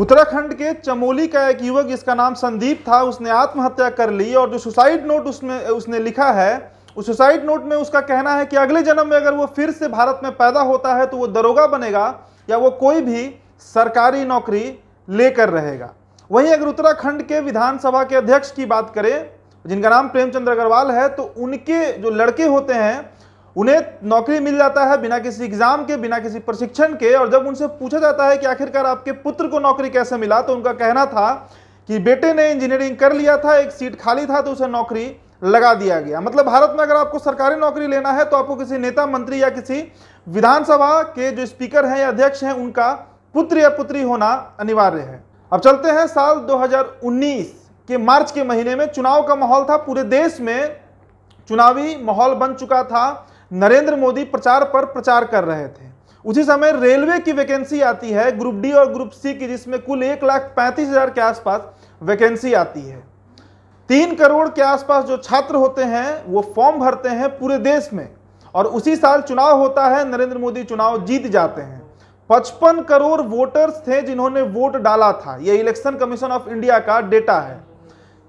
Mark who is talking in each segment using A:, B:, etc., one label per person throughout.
A: उत्तराखंड के चमोली का एक युवक जिसका नाम संदीप था उसने आत्महत्या कर ली और जो सुसाइड नोट उसमें उसने लिखा है उस सुसाइड नोट में उसका कहना है कि अगले जन्म में अगर वो फिर से भारत में पैदा होता है तो वो दरोगा बनेगा या वो कोई भी सरकारी नौकरी लेकर रहेगा वहीं अगर उत्तराखंड के विधानसभा के अध्यक्ष की बात करें जिनका नाम प्रेमचंद अग्रवाल है तो उनके जो लड़के होते हैं उन्हें नौकरी मिल जाता है बिना किसी एग्जाम के बिना किसी प्रशिक्षण के और जब उनसे पूछा जाता है कि आखिरकार आपके पुत्र को नौकरी कैसे मिला तो उनका कहना था कि बेटे ने इंजीनियरिंग कर लिया था एक सीट खाली था तो उसे नौकरी लगा दिया गया मतलब भारत में अगर आपको सरकारी नौकरी लेना है तो आपको किसी नेता मंत्री या किसी विधानसभा के जो स्पीकर हैं या अध्यक्ष हैं उनका पुत्र या पुत्री होना अनिवार्य है अब चलते हैं साल 2019 के मार्च के महीने में चुनाव का माहौल था पूरे देश में चुनावी माहौल बन चुका था नरेंद्र मोदी प्रचार पर प्रचार कर रहे थे उसी समय रेलवे की वैकेंसी आती है ग्रुप डी और ग्रुप सी की जिसमें कुल एक लाख पैंतीस हजार के आसपास वैकेंसी आती है तीन करोड़ के आसपास जो छात्र होते हैं वो फॉर्म भरते हैं पूरे देश में और उसी साल चुनाव होता है नरेंद्र मोदी चुनाव जीत जाते हैं पचपन करोड़ वोटर्स थे जिन्होंने वोट डाला था यह इलेक्शन कमीशन ऑफ इंडिया का डेटा है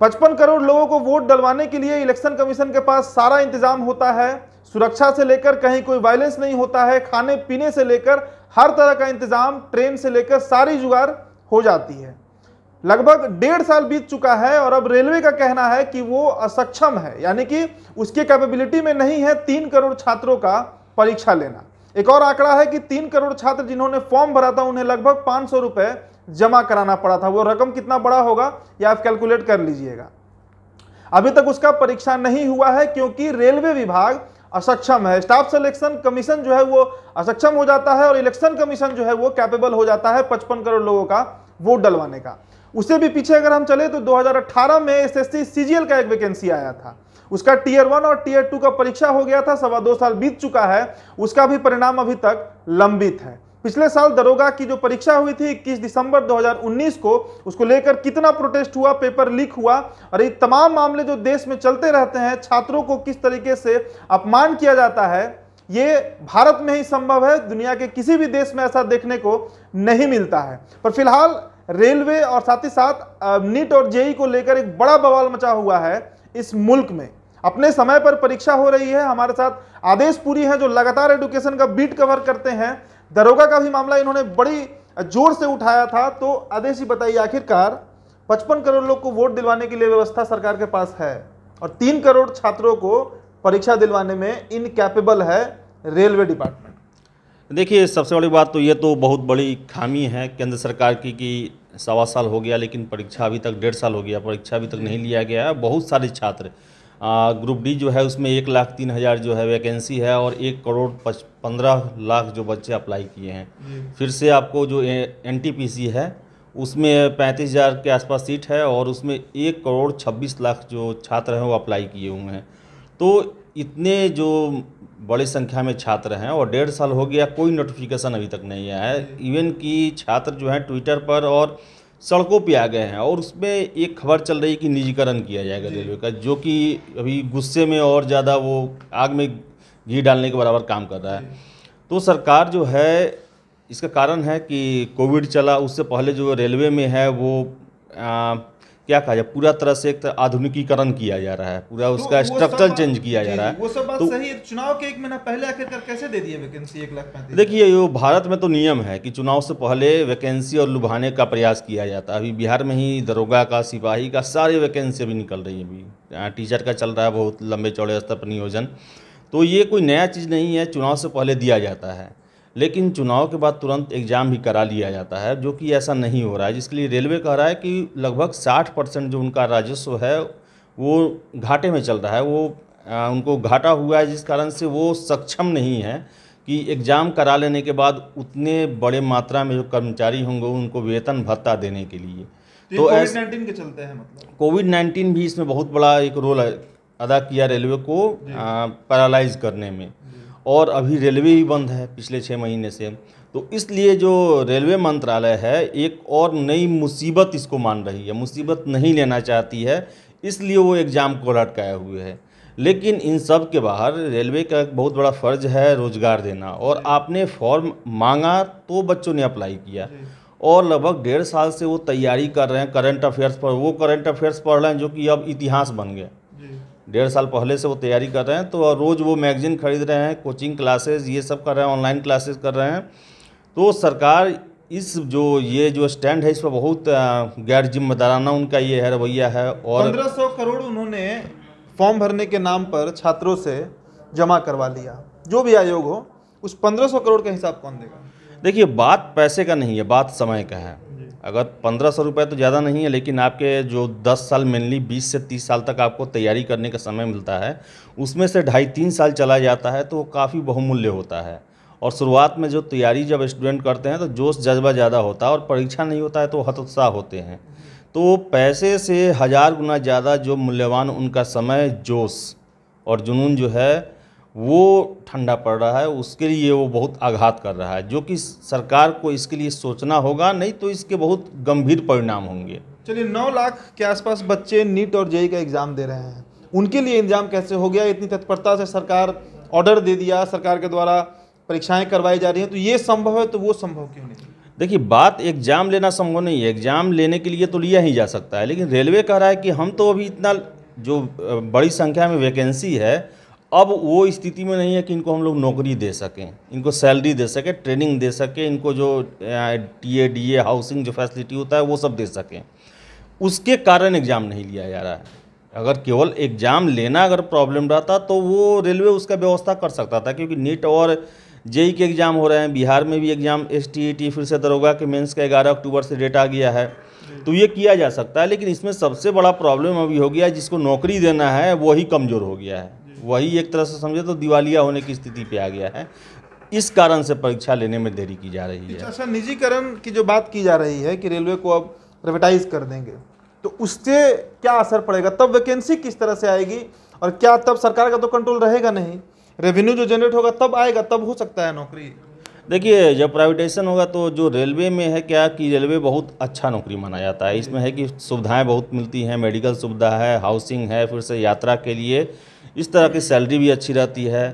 A: पचपन करोड़ लोगों को वोट डलवाने के लिए इलेक्शन कमीशन के पास सारा इंतजाम होता है सुरक्षा से लेकर कहीं कोई वायलेंस नहीं होता है खाने पीने से लेकर हर तरह का इंतज़ाम ट्रेन से लेकर सारी जुगाड़ हो जाती है लगभग डेढ़ साल बीत चुका है और अब रेलवे का कहना है कि वो असक्षम है यानी कि उसके कैपेबिलिटी में नहीं है तीन करोड़ छात्रों का परीक्षा लेना एक और आंकड़ा है कि तीन करोड़ छात्र जिन्होंने फॉर्म भरा था उन्हें लगभग पाँच सौ रुपये जमा कराना पड़ा था वो रकम कितना बड़ा होगा या आप कैलकुलेट कर लीजिएगा अभी तक उसका परीक्षा नहीं हुआ है क्योंकि रेलवे विभाग असक्षम है स्टाफ सिलेक्शन कमीशन जो है वो असक्षम हो जाता है और इलेक्शन कमीशन जो है वो कैपेबल हो जाता है पचपन करोड़ लोगों का वोट डलवाने का उससे भी पीछे अगर हम चले तो 2018 में एसएससी सीजीएल का एक वैकेंसी आया था उसका टीयर वन और टीयर टू का परीक्षा हो गया था सवा दो साल बीत चुका है उसका भी परिणाम अभी तक लंबित है पिछले साल दरोगा की जो परीक्षा हुई थी इक्कीस दिसंबर 2019 को उसको लेकर कितना प्रोटेस्ट हुआ पेपर लीक हुआ और ये तमाम मामले जो देश में चलते रहते हैं छात्रों को किस तरीके से अपमान किया जाता है ये भारत में ही संभव है दुनिया के किसी भी देश में ऐसा देखने को नहीं मिलता है पर फिलहाल रेलवे और साथ ही साथ नीट और जेई को लेकर एक बड़ा बवाल मचा हुआ है इस मुल्क में अपने समय पर परीक्षा हो रही है हमारे साथ आदेश पूरी है जो लगातार एडुकेशन का बीट कवर करते हैं दरोगा का भी मामला इन्होंने बड़ी जोर से उठाया था तो आदेश ही बताइए आखिरकार पचपन करोड़ लोग को वोट दिलवाने के लिए व्यवस्था सरकार के पास है और तीन करोड़ छात्रों को परीक्षा दिलवाने में इनकैपेबल है रेलवे
B: डिपार्टमेंट देखिए सबसे बड़ी बात तो ये तो बहुत बड़ी खामी है केंद्र सरकार की कि सवा साल हो गया लेकिन परीक्षा अभी तक डेढ़ साल हो गया परीक्षा अभी तक नहीं लिया गया है बहुत सारे छात्र ग्रुप डी जो है उसमें एक लाख तीन हज़ार जो है वैकेंसी है और एक करोड़ पच पंद्रह लाख जो बच्चे अप्लाई किए हैं फिर से आपको जो एन है उसमें पैंतीस हज़ार के आसपास सीट है और उसमें एक करोड़ छब्बीस लाख जो छात्र हैं वो अप्लाई किए हुए हैं तो इतने जो बड़ी संख्या में छात्र हैं और डेढ़ साल हो गया कोई नोटिफिकेशन अभी तक नहीं आया है इवन कि छात्र जो हैं ट्विटर पर और सड़कों पे आ गए हैं और उसमें एक खबर चल रही है कि निजीकरण किया जाएगा रेलवे का जो कि अभी गुस्से में और ज़्यादा वो आग में घी डालने के बराबर काम कर रहा है तो सरकार जो है इसका कारण है कि कोविड चला उससे पहले जो रेलवे में है वो आ, क्या कहा जाए पूरा तरह से एक आधुनिकीकरण किया जा रहा है पूरा तो उसका स्ट्रक्चर चेंज किया जा रहा है वो सब बात तो, सही है
A: चुनाव के एक महीना पहले आखिरकार कैसे दे दिए वैकेंसी एक लाख
B: देखिए ये भारत में तो नियम है कि चुनाव से पहले वैकेंसी और लुभाने का प्रयास किया जाता है अभी बिहार में ही दरोगा का सिपाही का सारी वैकेंसी अभी निकल रही है अभी टीचर का चल रहा है बहुत लंबे चौड़े स्तर पर नियोजन तो ये कोई नया चीज़ नहीं है चुनाव से पहले दिया जाता है लेकिन चुनाव के बाद तुरंत एग्ज़ाम भी करा लिया जाता है जो कि ऐसा नहीं हो रहा है जिसके लिए रेलवे कह रहा है कि लगभग 60 परसेंट जो उनका राजस्व है वो घाटे में चल रहा है वो आ, उनको घाटा हुआ है जिस कारण से वो सक्षम नहीं है कि एग्ज़ाम करा लेने के बाद उतने बड़े मात्रा में जो कर्मचारी होंगे उनको वेतन भत्ता देने के लिए तो, तो कोविड
A: नाइन्टीन के चलते हैं मतलब
B: कोविड नाइन्टीन भी इसमें बहुत बड़ा एक रोल है अदा किया रेलवे को पैरालाइज करने में और अभी रेलवे भी बंद है पिछले छः महीने से तो इसलिए जो रेलवे मंत्रालय है एक और नई मुसीबत इसको मान रही है मुसीबत नहीं लेना चाहती है इसलिए वो एग्ज़ाम को लटकाए हुए है लेकिन इन सब के बाहर रेलवे का एक बहुत बड़ा फ़र्ज है रोज़गार देना और आपने फॉर्म मांगा तो बच्चों ने अप्लाई किया और लगभग डेढ़ साल से वो तैयारी कर रहे हैं करंट अफेयर्स पर वो करंट अफेयर्स पढ़ रहे हैं जो कि अब इतिहास बन गया डेढ़ साल पहले से वो तैयारी कर रहे हैं तो रोज़ वो मैगज़ीन खरीद रहे हैं कोचिंग क्लासेस ये सब कर रहे हैं ऑनलाइन क्लासेस कर रहे हैं तो सरकार इस जो ये जो स्टैंड है इस पर बहुत गैर जिम्मेदाराना उनका ये है रवैया है और पंद्रह
A: सौ करोड़ उन्होंने फॉर्म भरने के नाम पर छात्रों से
B: जमा करवा लिया जो भी आयोग हो
A: उस पंद्रह सौ करोड़ का हिसाब कौन देगा
B: देखिए बात पैसे का नहीं है बात समय का है अगर पंद्रह सौ रुपये तो ज़्यादा नहीं है लेकिन आपके जो दस साल मेनली बीस से तीस साल तक आपको तैयारी करने का समय मिलता है उसमें से ढाई तीन साल चला जाता है तो वो काफ़ी बहुमूल्य होता है और शुरुआत में जो तैयारी जब स्टूडेंट करते हैं तो जोश जज्बा ज़्यादा होता है और परीक्षा नहीं होता है तो हतोत्साह होते हैं तो पैसे से हज़ार गुना ज़्यादा जो मूल्यवान उनका समय जोश और जुनून जो है वो ठंडा पड़ रहा है उसके लिए वो बहुत आघात कर रहा है जो कि सरकार को इसके लिए सोचना होगा नहीं तो इसके बहुत गंभीर परिणाम होंगे
A: चलिए नौ लाख के आसपास बच्चे नीट और जेई का एग्ज़ाम दे रहे हैं उनके लिए इंतजाम कैसे हो गया इतनी तत्परता से सरकार ऑर्डर दे दिया सरकार के द्वारा परीक्षाएं करवाई जा रही हैं तो ये संभव है तो वो संभव क्यों नहीं
B: देखिए बात एग्ज़ाम लेना संभव नहीं है एग्ज़ाम लेने के लिए तो लिया ही जा सकता है लेकिन रेलवे कह रहा है कि हम तो अभी इतना जो बड़ी संख्या में वैकेंसी है अब वो स्थिति में नहीं है कि इनको हम लोग नौकरी दे सकें इनको सैलरी दे सकें ट्रेनिंग दे सकें इनको जो T A D A housing जो फैसिलिटी होता है वो सब दे सकें उसके कारण एग्ज़ाम नहीं लिया जा रहा है अगर केवल एग्ज़ाम लेना अगर प्रॉब्लम रहता तो वो रेलवे उसका व्यवस्था कर सकता था क्योंकि नीट और जेई के एग्ज़ाम हो रहे हैं बिहार में भी एग्ज़ाम एस टी फिर से दरोगा के मेंस का ग्यारह अक्टूबर से डेट आ गया है तो ये किया जा सकता है लेकिन इसमें सबसे बड़ा प्रॉब्लम अभी हो गया है जिसको नौकरी देना है वही कमज़ोर हो गया है वही एक तरह से समझे तो दिवालिया होने की स्थिति पे आ गया है इस कारण से परीक्षा लेने में देरी की जा रही है अच्छा,
A: अच्छा निजीकरण की जो बात की जा रही है कि रेलवे को अब प्राइवेटाइज कर देंगे तो उससे क्या असर पड़ेगा तब वैकेंसी किस तरह से आएगी और क्या तब सरकार का तो कंट्रोल रहेगा नहीं रेवेन्यू जो जनरेट होगा तब आएगा तब हो सकता है नौकरी
B: देखिए जब प्राइवेटाइजेशन होगा तो जो रेलवे में है क्या कि रेलवे बहुत अच्छा नौकरी माना जाता है इसमें है कि सुविधाएं बहुत मिलती हैं मेडिकल सुविधा है हाउसिंग है फिर से यात्रा के लिए इस तरह की सैलरी भी अच्छी रहती है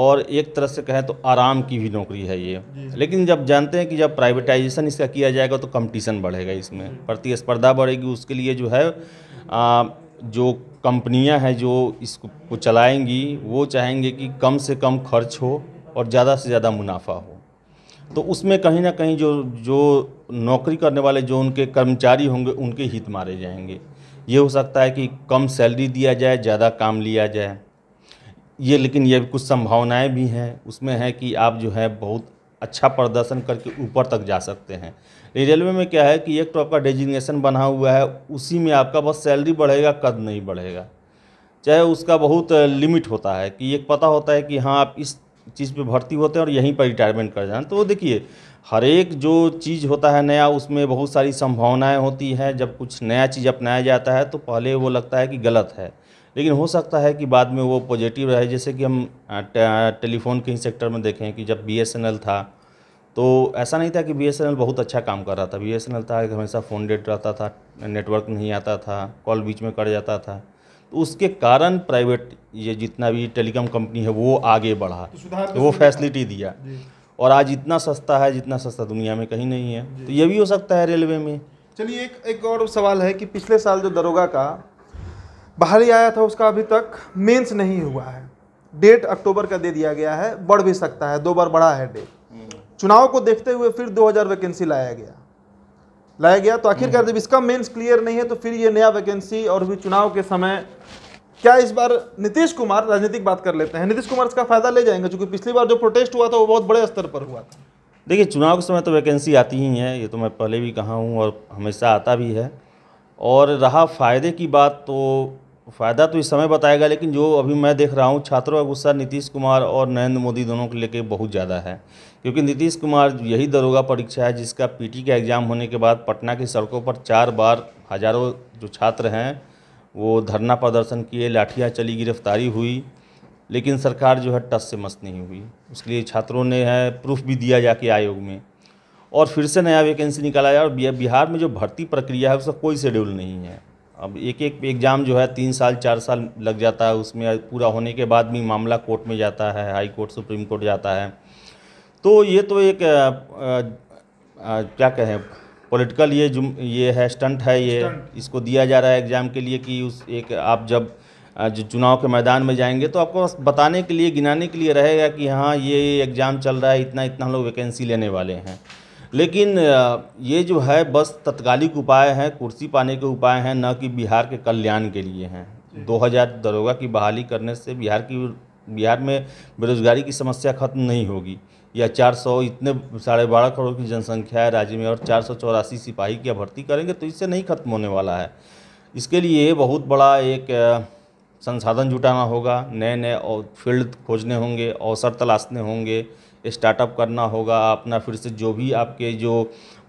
B: और एक तरह से कहें तो आराम की भी नौकरी है ये लेकिन जब जानते हैं कि जब प्राइवेटाइजेशन इसका किया जाएगा तो कंपटीशन बढ़ेगा इसमें प्रतिस्पर्धा बढ़ेगी उसके लिए जो है आ, जो कंपनियां हैं जो इसको चलाएंगी वो चाहेंगे कि कम से कम खर्च हो और ज़्यादा से ज़्यादा मुनाफा हो तो उसमें कहीं ना कहीं जो जो नौकरी करने वाले जो उनके कर्मचारी होंगे उनके हित मारे जाएंगे ये हो सकता है कि कम सैलरी दिया जाए ज़्यादा काम लिया जाए ये लेकिन ये कुछ संभावनाएं भी हैं उसमें है कि आप जो है बहुत अच्छा प्रदर्शन करके ऊपर तक जा सकते हैं रेलवे में क्या है कि एक तो आपका डेजिग्नेशन बना हुआ है उसी में आपका बस सैलरी बढ़ेगा कद नहीं बढ़ेगा चाहे उसका बहुत लिमिट होता है कि एक पता होता है कि हाँ आप इस चीज़ पे भर्ती होते हैं और यहीं पर रिटायरमेंट कर जाए तो देखिए हर एक जो चीज़ होता है नया उसमें बहुत सारी संभावनाएं होती हैं जब कुछ नया चीज़ अपनाया जाता है तो पहले वो लगता है कि गलत है लेकिन हो सकता है कि बाद में वो पॉजिटिव रहे जैसे कि हम टेलीफोन के ही सेक्टर में देखें कि जब बी था तो ऐसा नहीं था कि बी बहुत अच्छा काम कर रहा था बी था कि हमेशा फ़ोन डेट रहता था नेटवर्क नहीं आता था कॉल बीच में कट जाता था तो उसके कारण प्राइवेट ये जितना भी टेलीकॉम कंपनी है वो आगे बढ़ा तो वो फैसिलिटी दिया और आज इतना सस्ता है जितना सस्ता दुनिया में कहीं नहीं है तो ये भी हो सकता है रेलवे में
A: चलिए एक एक
B: और सवाल है कि पिछले साल जो दरोगा का बाहरी आया था उसका
A: अभी तक मेंस नहीं हुआ है डेट अक्टूबर का दे दिया गया है बढ़ भी सकता है दो बार बढ़ा है डेट हम्म। चुनाव को देखते हुए फिर 2000 वैकेंसी लाया गया लाया गया तो आखिरकार हम्म। जब इसका मेंस क्लियर नहीं है तो फिर ये नया वैकेंसी और भी चुनाव के समय क्या इस बार नीतीश कुमार राजनीतिक बात कर लेते हैं नीतीश कुमार इसका फायदा ले जाएंगे क्योंकि पिछली बार जो प्रोटेस्ट हुआ था वो बहुत बड़े स्तर पर हुआ था
B: देखिए चुनाव के समय तो वैकेंसी आती ही है ये तो मैं पहले भी कहा हूँ और हमेशा आता भी है और रहा फ़ायदे की बात तो फ़ायदा तो इस समय बताएगा लेकिन जो अभी मैं देख रहा हूँ छात्रों का गुस्सा नीतीश कुमार और नरेंद्र मोदी दोनों को लेके बहुत ज़्यादा है क्योंकि नीतीश कुमार यही दरोगा परीक्षा है जिसका पीटी का एग्ज़ाम होने के बाद पटना की सड़कों पर चार बार हज़ारों जो छात्र हैं वो धरना प्रदर्शन किए लाठियाँ चली गिरफ्तारी हुई लेकिन सरकार जो है टस से मस नहीं हुई उसके लिए छात्रों ने है प्रूफ भी दिया जाके आयोग में और फिर से नया वैकेंसी निकाला जाए और बिहार में जो भर्ती प्रक्रिया है उसका कोई शेड्यूल नहीं है अब एक एक एग्ज़ाम जो है तीन साल चार साल लग जाता है उसमें पूरा होने के बाद भी मामला कोर्ट में जाता है हाई कोर्ट सुप्रीम कोर्ट जाता है तो ये तो एक आ, आ, क्या कहें पॉलिटिकल ये जुम ये है स्टंट है ये stunt. इसको दिया जा रहा है एग्ज़ाम के लिए कि उस एक आप जब जो चुनाव के मैदान में जाएंगे तो आपको बताने के लिए गिनाने के लिए रहेगा कि हाँ ये एग्ज़ाम चल रहा है इतना इतना लोग वैकेंसी लेने वाले हैं लेकिन ये जो है बस तत्कालिक उपाय हैं कुर्सी पाने के उपाय हैं न कि बिहार के कल्याण के लिए हैं 2000 दरोगा की बहाली करने से बिहार की बिहार में बेरोज़गारी की समस्या खत्म नहीं होगी या 400 इतने साढ़े बारह करोड़ की जनसंख्या है राज्य में और चार सौ चौरासी सिपाही की भर्ती करेंगे तो इससे नहीं खत्म होने वाला है इसके लिए बहुत बड़ा एक संसाधन जुटाना होगा नए नए फील्ड खोजने होंगे अवसर तलाशने होंगे स्टार्टअप करना होगा अपना फिर से जो भी आपके जो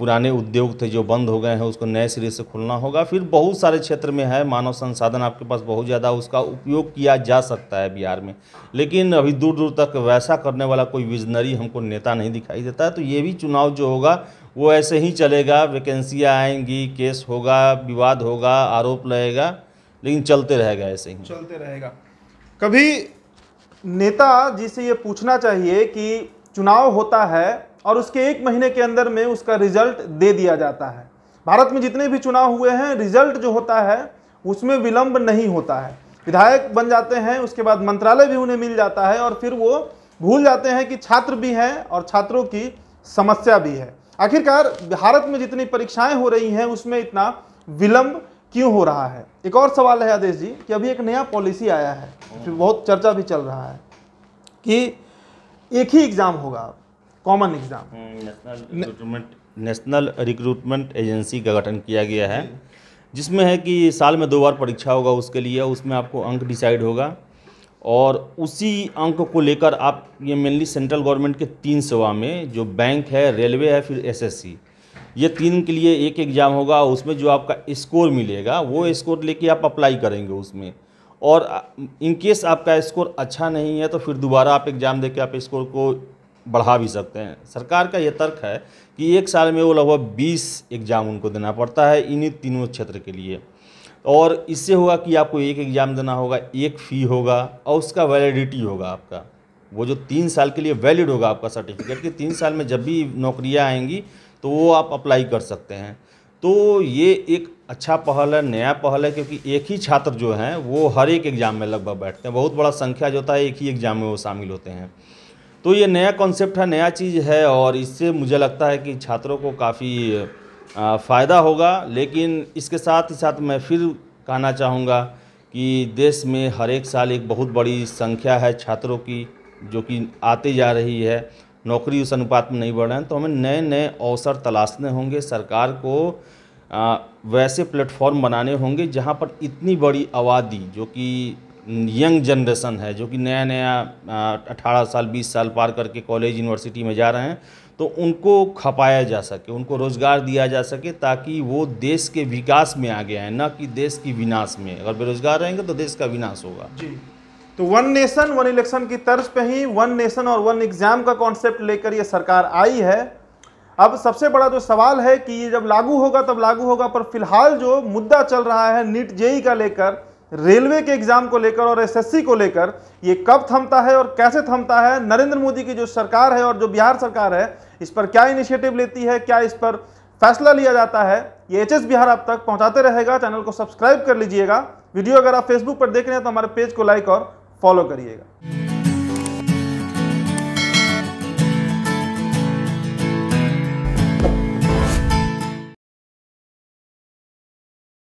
B: पुराने उद्योग थे जो बंद हो गए हैं उसको नए सिरे से खुलना होगा फिर बहुत सारे क्षेत्र में है मानव संसाधन आपके पास बहुत ज़्यादा उसका उपयोग किया जा सकता है बिहार में लेकिन अभी दूर दूर तक वैसा करने वाला कोई विजनरी हमको नेता नहीं दिखाई देता है तो ये भी चुनाव जो होगा वो ऐसे ही चलेगा वैकेंसियाँ आएंगी केस होगा विवाद होगा आरोप लगेगा लेकिन चलते रहेगा ऐसे ही चलते
A: रहेगा कभी नेता जी से ये पूछना चाहिए कि चुनाव होता है और उसके एक महीने के अंदर में उसका रिजल्ट दे दिया जाता है भारत में जितने भी चुनाव हुए हैं रिजल्ट जो होता है उसमें विलंब नहीं होता है विधायक बन जाते हैं उसके बाद मंत्रालय भी उन्हें मिल जाता है और फिर वो भूल जाते हैं कि छात्र भी हैं और छात्रों की समस्या भी है आखिरकार भारत में जितनी परीक्षाएं हो रही हैं उसमें इतना विलंब क्यों हो रहा है एक और सवाल है आदेश जी कि अभी एक नया पॉलिसी आया है बहुत चर्चा भी चल रहा है कि एक ही एग्ज़ाम होगा common
B: exam national recruitment agency का गठन किया गया है जिसमें है कि साल में दो बार परीक्षा होगा उसके लिए उसमें आपको अंक डिसाइड होगा और उसी अंक को लेकर आप ये मेनली सेंट्रल गवर्नमेंट के तीन सेवा में जो बैंक है रेलवे है फिर एसएससी ये तीन के लिए एक एग्ज़ाम होगा उसमें जो आपका स्कोर मिलेगा वो स्कोर लेके आप अप्लाई करेंगे उसमें और इनकेस आपका स्कोर अच्छा नहीं है तो फिर दोबारा आप एग्ज़ाम दे के आप स्कोर को बढ़ा भी सकते हैं सरकार का ये तर्क है कि एक साल में वो लगभग बीस एग्ज़ाम उनको देना पड़ता है इन्हीं तीनों क्षेत्र के लिए और इससे होगा कि आपको एक एग्ज़ाम देना होगा एक फ़ी होगा और उसका वैलिडिटी होगा आपका वो जो तीन साल के लिए वैलिड होगा आपका सर्टिफिकेट कि तीन साल में जब भी नौकरियाँ आएंगी तो वो आप अप्लाई कर सकते हैं तो ये एक अच्छा पहल है नया पहल है क्योंकि एक ही छात्र जो हैं वो हर एक एग्ज़ाम में लगभग बैठते हैं बहुत बड़ा संख्या जो होता है एक ही एग्ज़ाम में वो शामिल होते हैं तो ये नया कॉन्सेप्ट है नया चीज़ है और इससे मुझे लगता है कि छात्रों को काफ़ी फ़ायदा होगा लेकिन इसके साथ ही साथ मैं फिर कहना चाहूँगा कि देश में हर एक साल एक बहुत बड़ी संख्या है छात्रों की जो कि आती जा रही है नौकरी उस अनुपात में नहीं बढ़ रहे हैं तो हमें नए नए अवसर तलाशने होंगे सरकार को वैसे प्लेटफॉर्म बनाने होंगे जहाँ पर इतनी बड़ी आबादी जो कि यंग जनरेशन है जो कि नया नया अठारह साल बीस साल पार करके कॉलेज यूनिवर्सिटी में जा रहे हैं तो उनको खपाया जा सके उनको रोज़गार दिया जा सके ताकि वो देश के विकास में आगे आए ना कि देश की विनाश में अगर बेरोजगार रहेंगे तो देश का विनाश होगा जी
A: तो वन नेशन वन इलेक्शन की तर्ज पे ही वन नेशन और वन एग्जाम का कॉन्सेप्ट लेकर ये सरकार आई है अब सबसे बड़ा जो सवाल है कि ये जब लागू होगा तब लागू होगा पर फिलहाल जो मुद्दा चल रहा है नीट जेई का लेकर रेलवे के एग्जाम को लेकर और एसएससी को लेकर ये कब थमता है और कैसे थमता है नरेंद्र मोदी की जो सरकार है और जो बिहार सरकार है इस पर क्या इनिशिएटिव लेती है क्या इस पर फैसला लिया जाता है ये एच बिहार आप तक पहुंचाते रहेगा चैनल को सब्सक्राइब कर लीजिएगा वीडियो अगर आप फेसबुक पर देख रहे हैं तो हमारे पेज को लाइक और फॉलो करिएगा